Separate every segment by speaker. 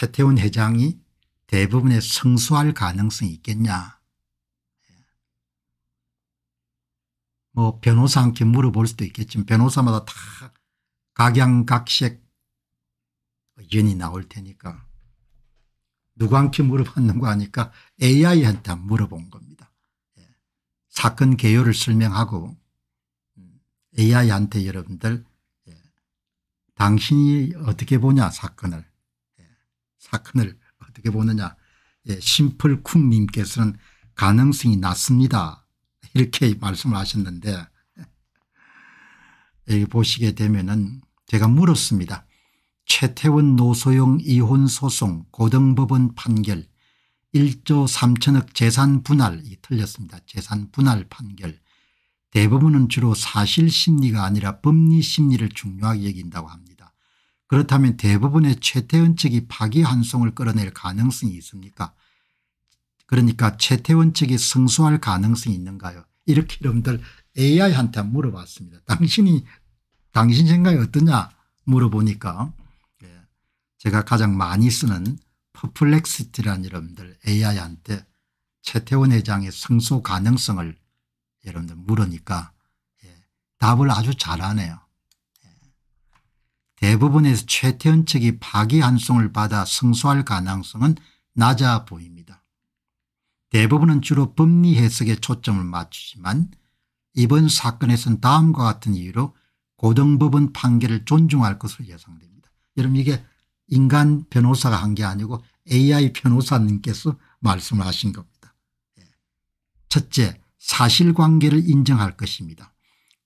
Speaker 1: 최태원 회장이 대부분의 승수할 가능성이 있겠냐. 뭐 변호사한테 물어볼 수도 있겠지만 변호사마다 다 각양각색 의견이 나올 테니까 누구한테 물어봤는가 하니까 AI한테 물어본 겁니다. 예. 사건 개요를 설명하고 음, AI한테 여러분들 예. 당신이 어떻게 보냐 사건을 사건을 어떻게 보느냐 예, 심플쿵님께서는 가능성이 낮습니다. 이렇게 말씀을 하셨는데 예, 여기 보시게 되면은 제가 물었습니다. 최태원 노소영 이혼소송 고등법원 판결 1조 3천억 재산 분할 이 틀렸습니다. 재산 분할 판결 대부분은 주로 사실 심리가 아니라 법리 심리를 중요하게 여긴다고 합니다. 그렇다면 대부분의 최태원 측이 파기환송을 끌어낼 가능성이 있습니까 그러니까 최태원 측이 승소할 가능성이 있는가요 이렇게 여러분들 AI한테 물어봤습니다. 당신이 당신 생각이 어떠냐 물어보니까 예, 제가 가장 많이 쓰는 퍼플렉시티라는 여러분들 AI한테 최태원 회장의 승소 가능성을 여러분들 물으니까 예, 답을 아주 잘하네요. 대부분에서 최태원 측이 파기 환송을 받아 승소할 가능성은 낮아 보입니다. 대부분은 주로 법리 해석에 초점을 맞추지만 이번 사건에서 다음과 같은 이유로 고등법원 판결을 존중할 것으로 예상됩니다. 여러분 이게 인간 변호사가 한 게 아니고 AI 변호사님께서 말씀을 하신 겁니다. 예. 첫째 사실관계를 인정할 것입니다.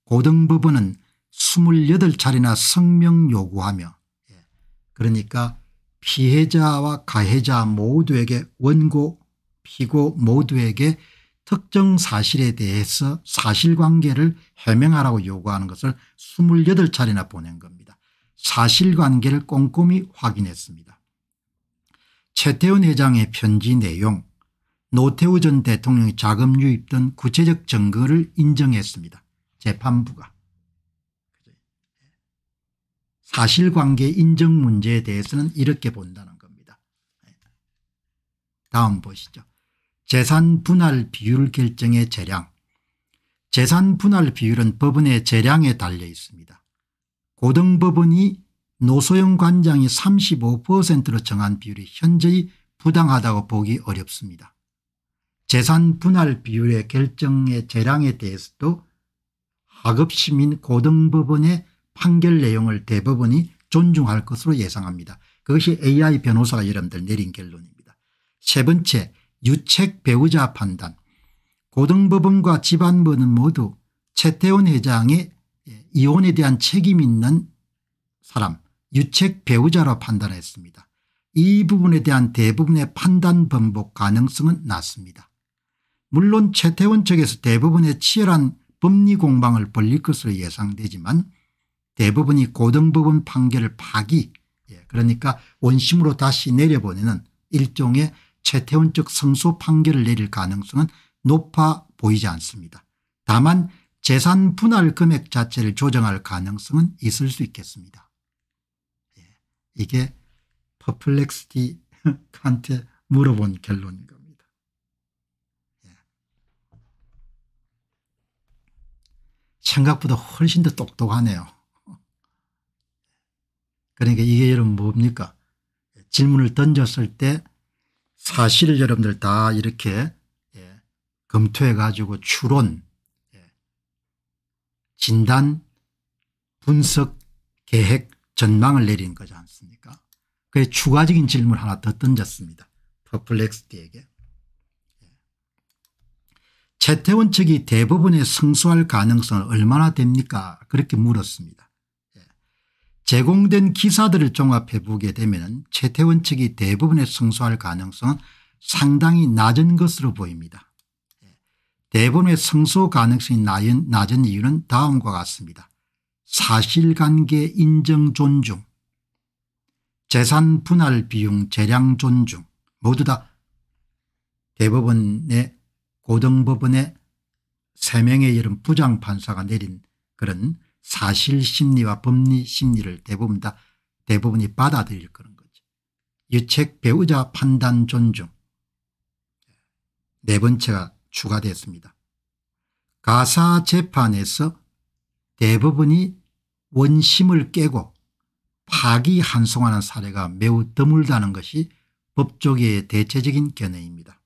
Speaker 1: 고등법원은 28차례나 성명 요구하며 예, 그러니까 피해자와 가해자 모두에게 원고 피고 모두에게 특정 사실에 대해서 사실관계를 해명하라고 요구하는 것을 28차례나 보낸 겁니다. 사실관계를 꼼꼼히 확인했습니다. 최태원 회장의 편지 내용 노태우 전 대통령이 자금 유입된 구체적 증거를 인정했습니다. 재판부가. 사실관계 인정 문제에 대해서는 이렇게 본다는 겁니다. 다음 보시죠. 재산 분할 비율 결정의 재량 재산 분할 비율은 법원의 재량에 달려 있습니다. 고등법원이 노소영 관장이 35%로 정한 비율이 현저히 부당하다고 보기 어렵습니다. 재산 분할 비율의 결정의 재량에 대해서도 하급심인 고등법원의 판결 내용을 대법원이 존중할 것으로 예상합니다. 그것이 AI 변호사가 여러분들 내린 결론입니다. 세 번째 유책 배우자 판단 고등법원과 지방법은 모두 최태원 회장의 예, 이혼에 대한 책임 있는 사람 유책 배우자로 판단했습니다. 이 부분에 대한 대부분의 판단 번복 가능성은 낮습니다. 물론 최태원 측에서 대부분의 치열한 법리 공방을 벌릴 것으로 예상되지만 대부분이 고등법원 판결을 파기 예, 그러니까 원심으로 다시 내려보내는 일종의 최태원적 성소 판결을 내릴 가능성은 높아 보이지 않습니다. 다만 재산 분할 금액 자체를 조정할 가능성은 있을 수 있겠습니다. 예, 이게 퍼플렉스티 칸테 물어본 결론인 겁니다. 예. 생각보다 훨씬 더 똑똑하네요. 그러니까 이게 여러분 뭡니까 질문을 던졌을 때 사실을 여러분들 다 이렇게 예, 검토해 가지고 추론 예, 진단 분석 계획 전망을 내린 거지 않습니까 그에 추가적인 질문 하나 더 던졌습니다 퍼플렉스티에게 예. 채태원 측이 대법원에 승소할 가능성은 얼마나 됩니까 그렇게 물었습니다 제공된 기사들을 종합해 보게 되면 최태원 측이 대부분의 승소할 가능성은 상당히 낮은 것으로 보입니다. 예. 대부분의 성소 가능성이 낮은 이유는 다음과 같습니다. 사실관계 인정 존중 재산 분할 비용 재량 존중 모두 다 대법원의 고등법원의 3명의 이런 부장판사가 내린 그런 사실 심리와 법리 심리를 대부분 다 대부분이 받아들일 그런 거죠. 유책 배우자 판단 존중 네 번째가 추가됐습니다. 가사 재판에서 대부분이 원심을 깨고 파기한송하는 사례가 매우 드물다는 것이 법조계의 대체적인 견해입니다.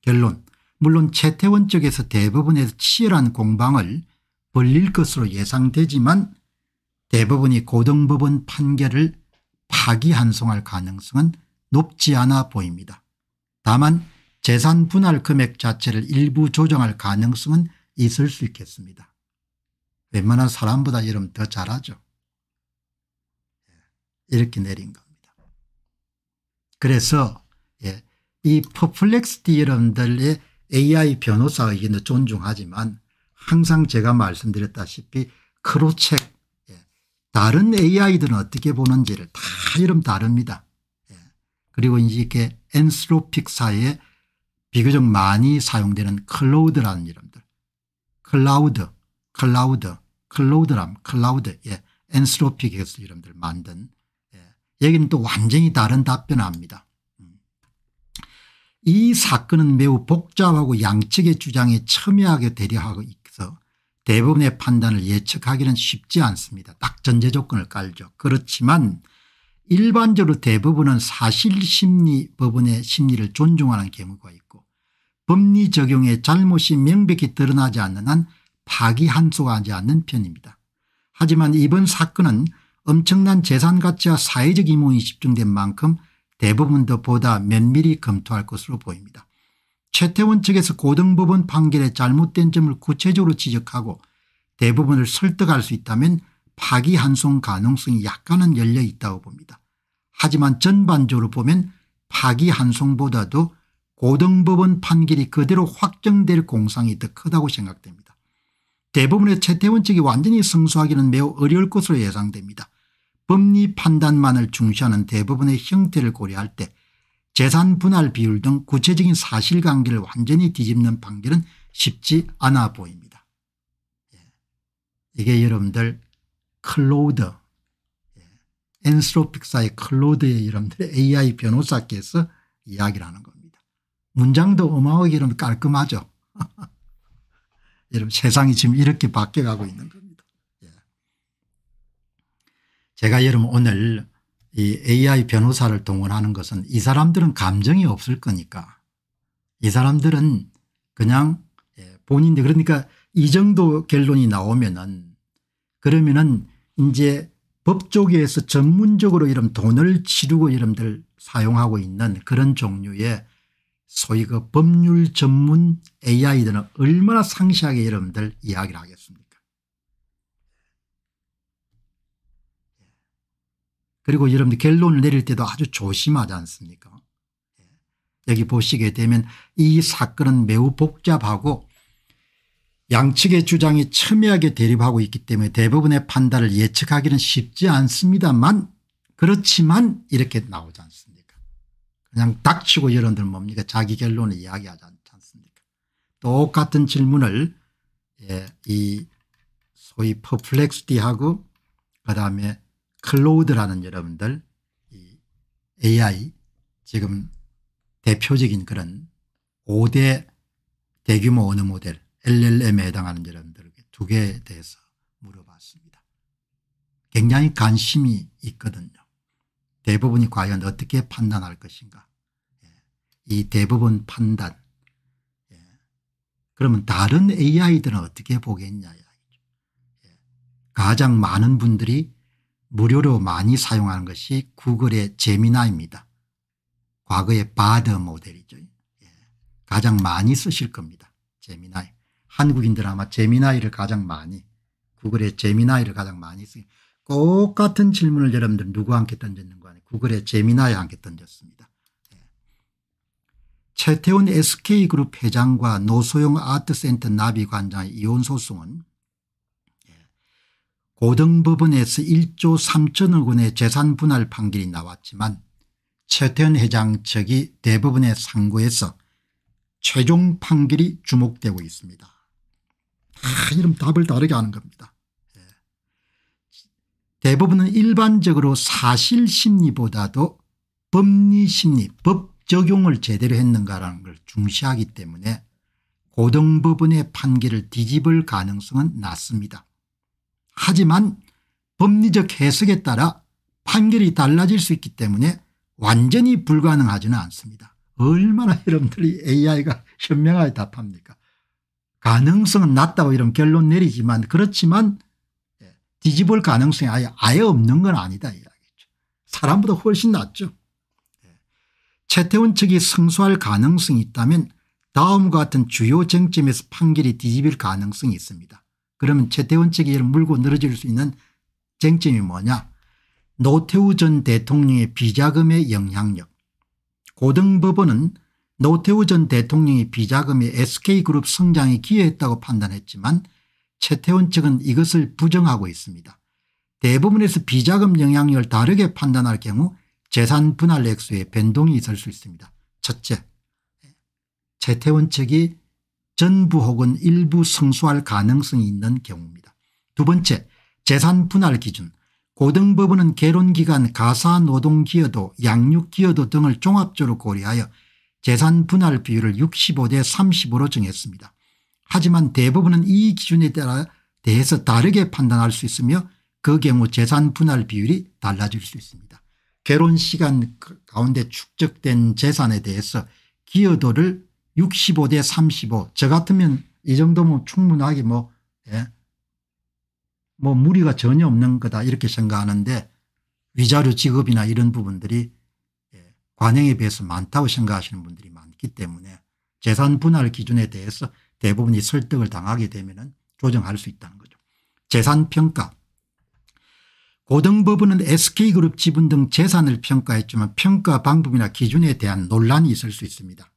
Speaker 1: 결론 물론 채태원 쪽에서 대부분에서 치열한 공방을 벌릴 것으로 예상되지만 대법원이 고등법원 판결을 파기환송할 가능성은 높지 않아 보입니다. 다만 재산 분할 금액 자체를 일부 조정할 가능성은 있을 수 있겠습니다. 웬만한 사람보다 이름 더 잘하죠. 예, 이렇게 내린 겁니다. 그래서 예, 이 퍼플렉스티 여러분들의 AI 변호사 의견도 존중하지만 항상 제가 말씀드렸다시피 크로책 예, 다른 AI들은 어떻게 보는지를 다 이름 다릅니다. 예, 그리고 이렇게 엔스로픽사에 비교적 많이 사용되는 클로우드라는 이름들 클라우드 클라우드 클로우드람 클라우드 예. 엔스로픽에서 이름들 만든 예. 여기는 또 완전히 다른 답변을 합니다. 음. 이 사건은 매우 복잡하고 양측의 주장에 첨예하게 대립하고 대부분의 판단을 예측하기는 쉽지 않습니다. 딱 전제 조건을 깔죠. 그렇지만 일반적으로 대부분은 사실심리 법원의 심리를 존중하는 경우가 있고 법리 적용에 잘못이 명백히 드러나지 않는 한 파기한소하지 않는 편입니다. 하지만 이번 사건은 엄청난 재산가치와 사회적 이목이 집중된 만큼 대부분도 보다 면밀히 검토할 것으로 보입니다. 최태원 측에서 고등법원 판결의 잘못된 점을 구체적으로 지적하고 대부분을 설득할 수 있다면 파기환송 가능성이 약간은 열려 있다고 봅니다. 하지만 전반적으로 보면 파기환송보다도 고등법원 판결이 그대로 확정될 공상이 더 크다고 생각됩니다. 대부분의 최태원 측이 완전히 승소하기는 매우 어려울 것으로 예상됩니다. 법리 판단만을 중시하는 대부분의 형태를 고려할 때 재산 분할 비율 등 구체적인 사실관계를 완전히 뒤집는 판결은 쉽지 않아 보입니다. 예. 이게 여러분들 클로드 예. 엔스로픽사의 클로드의 여러분들 AI 변호사께서 이야기를 하는 겁니다. 문장도 어마어마하게 여러분 깔끔하죠. 여러분 세상이 지금 이렇게 바뀌어가고 있는 겁니다. 예. 제가 여러분 오늘 이 AI 변호사를 동원하는 것은 이 사람들은 감정이 없을 거니까 이 사람들은 그냥 예, 본인들 그러니까 이 정도 결론이 나오면은 그러면은 이제 법조계에서 전문적으로 이런 돈을 치르고 이런들 사용하고 있는 그런 종류의 소위 그 법률 전문 AI들은 얼마나 상세하게 여러분들 이야기를 하겠습니다. 그리고 여러분들 결론을 내릴 때도 아주 조심하지 않습니까 예. 여기 보시게 되면 이 사건은 매우 복잡하고 양측의 주장이 첨예하게 대립하고 있기 때문에 대부분의 판단을 예측하기는 쉽지 않습니다만 그렇지만 이렇게 나오지 않습니까 그냥 닥치고 여러분들 뭡니까 자기 결론을 이야기하지 않습니까 똑같은 질문을 예, 이 소위 퍼플렉스티하고 그다음에 클로우드라는 여러분들 AI 지금 대표적인 그런 5대 대규모 언어 모델 LLM에 해당하는 여러분들 에게두 개에 대해서 물어봤습니다. 굉장히 관심이 있거든요. 대부분이 과연 어떻게 판단할 것인가. 예, 이 대부분 판단. 예, 그러면 다른 AI들은 어떻게 보겠냐. 예, 가장 많은 분들이 무료로 많이 사용하는 것이 구글의 제미나입니다. 과거의 바드 모델이죠. 예. 가장 많이 쓰실 겁니다. 제미나이. 한국인들 아마 제미나이를 가장 많이 구글의 제미나이를 가장 많이 쓰 똑같은 질문을 여러분들 누구한테 던졌는 거 아니에요. 구글의 제미나이한테 던졌습니다. 예. 최태원 SK그룹 회장과 노소영 아트센터 나비관장의 이혼 소송은 고등법원에서 1조 3천억 원의 재산 분할 판결이 나왔지만 최태원 회장 측이 대법원의 상고에서 최종 판결이 주목되고 있습니다. 아, 이런 답을 다르게 하는 겁니다. 예. 대부분은 일반적으로 사실심리보다도 법리심리 법 적용을 제대로 했는가라는 걸 중시하기 때문에 고등법원의 판결을 뒤집을 가능성은 낮습니다. 하지만 법리적 해석에 따라 판결이 달라질 수 있기 때문에 완전히 불가능하지는 않습니다. 얼마나 여러분들이 AI가 현명하게 답합니까 가능성은 낮다고 이런 결론 내리지만 그렇지만 예, 뒤집을 가능성이 아예, 아예 없는 건 아니다 이야기죠. 사람보다 훨씬 낫죠. 예. 최태원 측이 승소할 가능성이 있다면 다음과 같은 주요 쟁점에서 판결이 뒤집힐 가능성이 있습니다. 그러면 최태원 측이 물고 늘어질 수 있는 쟁점이 뭐냐 노태우 전 대통령의 비자금의 영향력 고등법원은 노태우 전대통령의 비자금이 SK그룹 성장에 기여했다고 판단했지만 최태원 측은 이것을 부정하고 있습니다. 대부분에서 비자금 영향력을 다르게 판단할 경우 재산 분할 액수의 변동이 있을 수 있습니다. 첫째, 최태원 측이 전부 혹은 일부 승소할 가능성이 있는 경우입니다. 두 번째 재산 분할 기준 고등법원은 개론기간 가사노동기여도 양육기여도 등을 종합적으로 고려하여 재산 분할 비율을 65대 35로 정했습니다. 하지만 대부분은 이 기준에 따라 대해서 다르게 판단할 수 있으며 그 경우 재산 분할 비율이 달라질 수 있습니다. 결혼 시간 가운데 축적된 재산에 대해서 기여도를 65대 35. 저 같으면 이 정도면 충분하게 뭐, 예? 뭐 무리가 전혀 없는 거다 이렇게 생각하는데 위자료 지급이나 이런 부분들이 예, 관행에 비해서 많다고 생각하시는 분들이 많기 때문에 재산 분할 기준에 대해서 대부분이 설득을 당하게 되면 조정할 수 있다는 거죠. 재산 평가 고등법원은 SK그룹 지분 등 재산을 평가했지만 평가 방법이나 기준에 대한 논란이 있을 수 있습니다.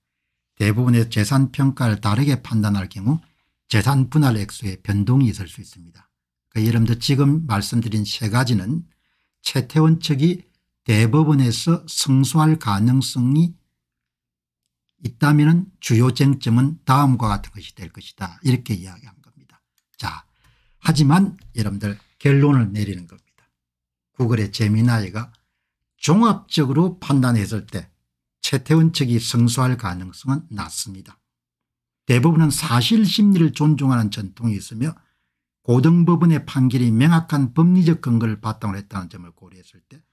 Speaker 1: 대부분의 재산 평가를 다르게 판단할 경우 재산 분할 액수의 변동이 있을 수 있습니다. 그러니들 지금 말씀드린 세 가지는 최태원 측이 대법원에서 승소할 가능성이 있다면 주요 쟁점은 다음과 같은 것이 될 것이다 이렇게 이야기한 겁니다. 자 하지만 여러분들 결론을 내리는 겁니다. 구글의 재미나이가 종합적으로 판단했을 때 최태원 측이 승소할 가능성은 낮습니다. 대부분은 사실 심리를 존중하는 전통이 있으며 고등법원의 판결이 명확한 법리적 근거를 바탕으로 했다는 점을 고려했을 때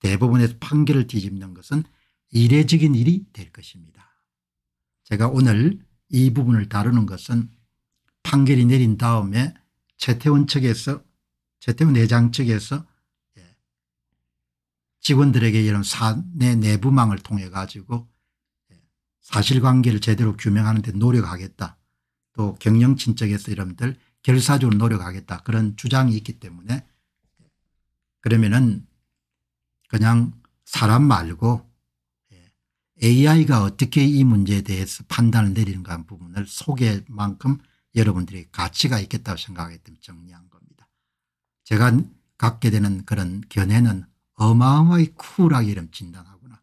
Speaker 1: 대부분의 판결을 뒤집는 것은 이례적인 일이 될 것입니다. 제가 오늘 이 부분을 다루는 것은 판결이 내린 다음에 최태원 측에서 최태원 내장 측에서 직원들에게 이런 사내 내부망을 통해 가지고 예, 사실관계를 제대로 규명하는 데 노력하겠다. 또경영진 쪽에서 여러분들 결사적으로 노력하겠다. 그런 주장이 있기 때문에 예, 그러면은 그냥 사람 말고 예, AI가 어떻게 이 문제에 대해서 판단을 내리는가 하는 부분을 소개만큼 여러분들이 가치가 있겠다고 생각하기 때문에 정리한 겁니다. 제가 갖게 되는 그런 견해는 어마어마히 쿨하게 이름 진단하구나.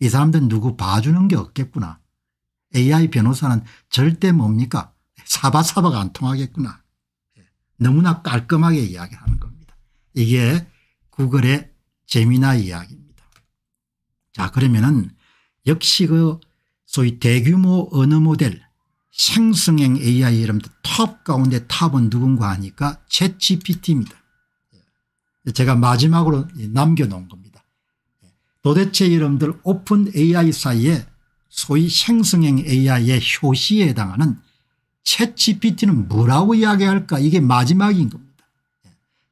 Speaker 1: 이 사람들은 누구 봐주는 게 없겠구나. AI 변호사는 절대 뭡니까? 사바사바가 안 통하겠구나. 예, 너무나 깔끔하게 이야기하는 겁니다. 이게 구글의 재미나 이야기입니다. 자 그러면은 역시 그 소위 대규모 언어 모델 생성형 AI 이름도 탑 가운데 탑은 누군가 하니까 챗GPT입니다. 제가 마지막으로 남겨놓은 겁니다. 도대체 여러분들 오픈 AI 사이에 소위 생성형 AI의 효시에 해당하는 챗 GPT는 뭐라고 이야기할까 이게 마지막인 겁니다.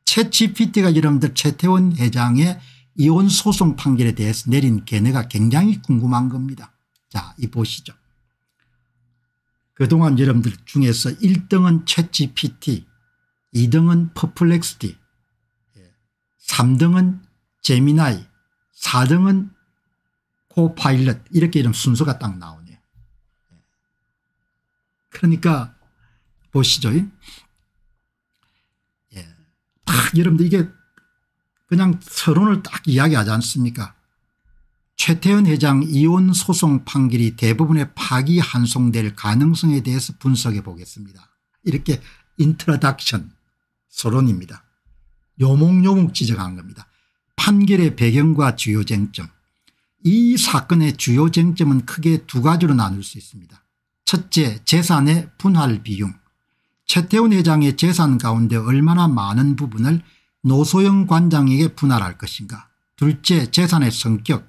Speaker 1: 챗 GPT가 여러분들 최태원 회장의 이혼 소송 판결에 대해서 내린 견해가 굉장히 궁금한 겁니다. 자, 이 보시죠. 그동안 여러분들 중에서 1등은 챗GPT, 2등은 퍼플렉스티, 3등은 제미나이 4등은 코파일럿 이렇게 이름 순서가 딱 나오네요. 예. 그러니까 보시죠. 예. 예. 딱 여러분들 이게 그냥 서론을 딱 이야기하지 않습니까 최태원 회장 이혼 소송 판결이 대부분의 파기 한송될 가능성에 대해서 분석해 보겠습니다. 이렇게 인트로덕션 서론입니다. 요목요목 지적한 겁니다. 판결의 배경과 주요 쟁점 이 사건의 주요 쟁점은 크게 두 가지로 나눌 수 있습니다. 첫째 재산의 분할 비용 최태원 회장의 재산 가운데 얼마나 많은 부분을 노소영 관장에게 분할할 것인가 둘째 재산의 성격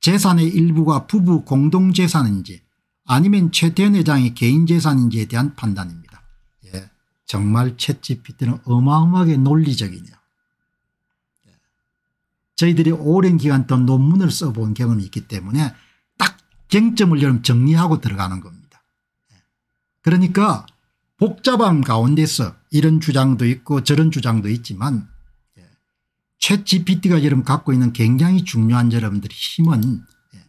Speaker 1: 재산의 일부가 부부 공동재산인지 아니면 최태원 회장의 개인재산인지에 대한 판단입니다. 예, 정말 채찌피트는 어마어마하게 논리적이냐 저희들이 오랜 기간 또 논문을 써본 경험이 있기 때문에 딱 쟁점을 여러분 정리하고 들어가는 겁니다. 예. 그러니까 복잡한 가운데서 이런 주장도 있고 저런 주장도 있지만 예. 챗 GPT가 여러분 갖고 있는 굉장히 중요한 여러분들의 힘은 예.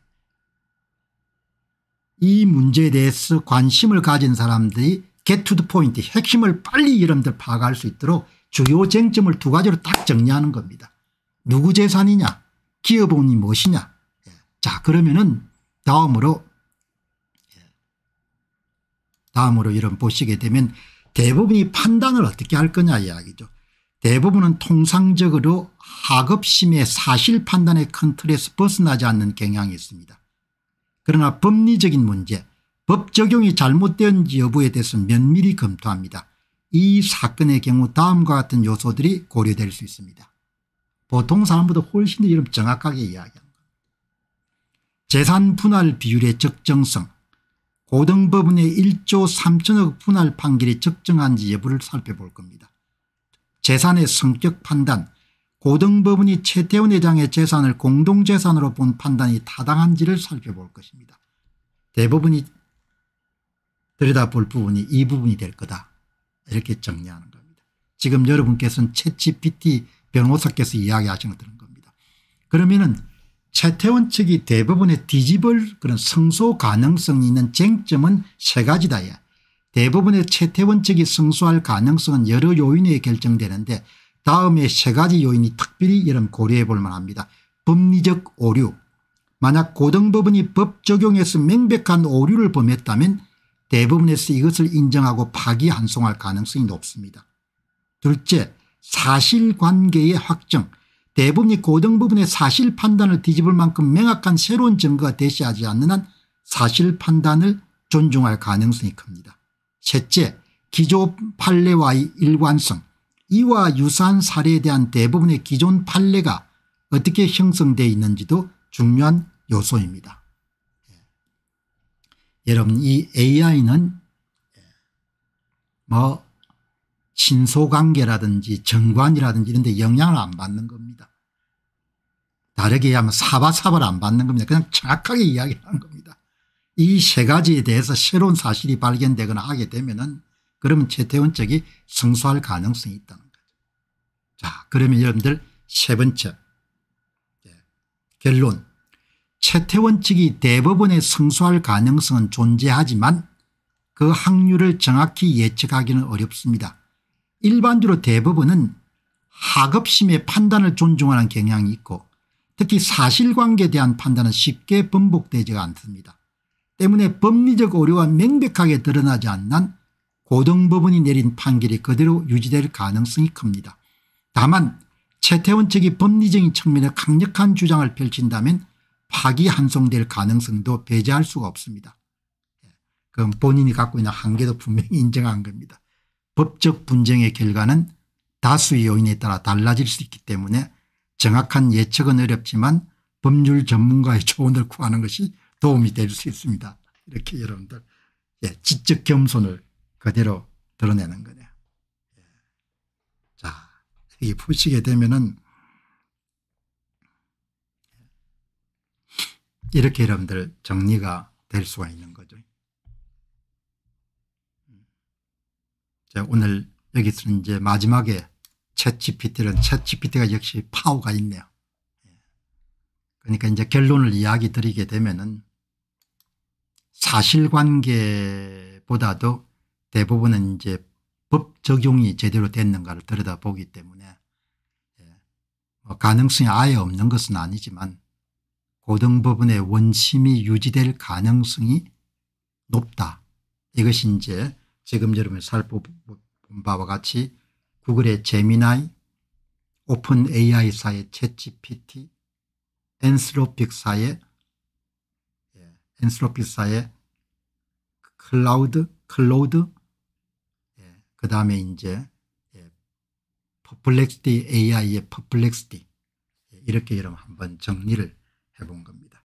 Speaker 1: 이 문제에 대해서 관심을 가진 사람들이 게투드 포인트 핵심을 빨리 여러분들 파악할 수 있도록 주요 쟁점을 두 가지로 딱 정리하는 겁니다. 누구 재산이냐 기업원이 무엇이냐 예. 자 그러면은 다음으로 예. 다음으로 이런 보시게 되면 대부분이 판단을 어떻게 할 거냐 이야기죠. 대부분은 통상적으로 학업심의 사실 판단의 큰 틀에서 벗어나지 않는 경향이 있습니다. 그러나 법리적인 문제 법 적용이 잘못된지 여부에 대해서 면밀히 검토합니다. 이 사건의 경우 다음과 같은 요소들이 고려될 수 있습니다. 보통 사람보다 훨씬 더이러 정확하게 이야기한 거예요. 재산 분할 비율의 적정성 고등법원의 1조 3천억 분할 판결이 적정한지 여부를 살펴볼 겁니다. 재산의 성격 판단 고등법원이 최태원 회장의 재산을 공동재산으로 본 판단이 타당한지를 살펴볼 것입니다. 대부분이 들여다볼 부분이 이 부분이 될 거다 이렇게 정리하는 겁니다. 지금 여러분께서는 채찌 PT 변호사께서 이야기하시는 겁니다. 그러면은 최태원 측이 대부분의 뒤집을 그런 승소 가능성 이 있는 쟁점은 세 가지다. 예. 대부분의 최태원 측이 승소할 가능성은 여러 요인에 결정되는데 다음에 세 가지 요인이 특별히 여러분 고려해 볼 만합니다. 법리적 오류. 만약 고등법원이 법 적용에서 명백한 오류를 범했다면 대부분에서 이것을 인정하고 파기환송할 가능성이 높습니다. 둘째 사실관계의 확정 대법리 고등부분의 사실 판단을 뒤집을 만큼 명확한 새로운 증거가 대시하지 않는 한 사실 판단을 존중할 가능성이 큽니다. 셋째 기존 판례와의 일관성 이와 유사한 사례에 대한 대부분의 기존 판례가 어떻게 형성되어 있는지도 중요한 요소입니다. 예. 여러분 이 AI는 뭐 친소관계라든지 정관이라든지 이런 데 영향을 안 받는 겁니다. 다르게 하면 사바사바를 안 받는 겁니다. 그냥 정확하게 이야기하는 겁니다. 이 세 가지에 대해서 새로운 사실이 발견되거나 하게 되면 은 그러면 최태원 쪽이 성수할 가능성이 있다는 거죠. 자 그러면 여러분들 세 번째 네. 결론 최태원 측이 대법원에 성수할 가능성은 존재하지만 그 확률을 정확히 예측하기는 어렵습니다. 일반적으로 대부분은 학업심의 판단을 존중하는 경향이 있고 특히 사실관계에 대한 판단은 쉽게 번복되지 않습니다. 때문에 법리적 오류가 명백하게 드러나지 않는 고등법원이 내린 판결이 그대로 유지될 가능성이 큽니다. 다만 최태원 측이 법리적인 측면에 강력한 주장을 펼친다면 파기환송될 가능성도 배제할 수가 없습니다. 예, 그건 본인이 갖고 있는 한계도 분명히 인정한 겁니다. 법적 분쟁의 결과는 다수의 요인에 따라 달라질 수 있기 때문에 정확한 예측은 어렵지만 법률 전문가의 조언을 구하는 것이 도움이 될 수 있습니다. 이렇게 여러분들 예, 지적 겸손을 그대로 드러내는 거네요. 예. 자, 여기 보시게 되면은 이렇게 여러분들 정리가 될 수가 있는 거죠. 오늘 여기서 는 이제 마지막에 챗 GPT는 챗 GPT가 역시 파워가 있네요. 예. 그러니까 이제 결론을 이야기 드리게 되면은 사실관계보다도 대부분은 이제 법 적용이 제대로 됐는가를 들여다보기 때문에 예. 뭐 가능성이 아예 없는 것은 아니지만 고등법원의 원심이 유지될 가능성이 높다. 이것이 이제 지금 여러분 살펴본 바와 같이 구글의 제미나이, 오픈 AI사의 챗GPT, 엔스로픽사의 엔스로픽사의 클라우드, 클로드, 예, 그 다음에 이제 예, 퍼플렉스티 AI의 퍼플렉스티 예, 이렇게 여러분 한번 정리를 해본 겁니다.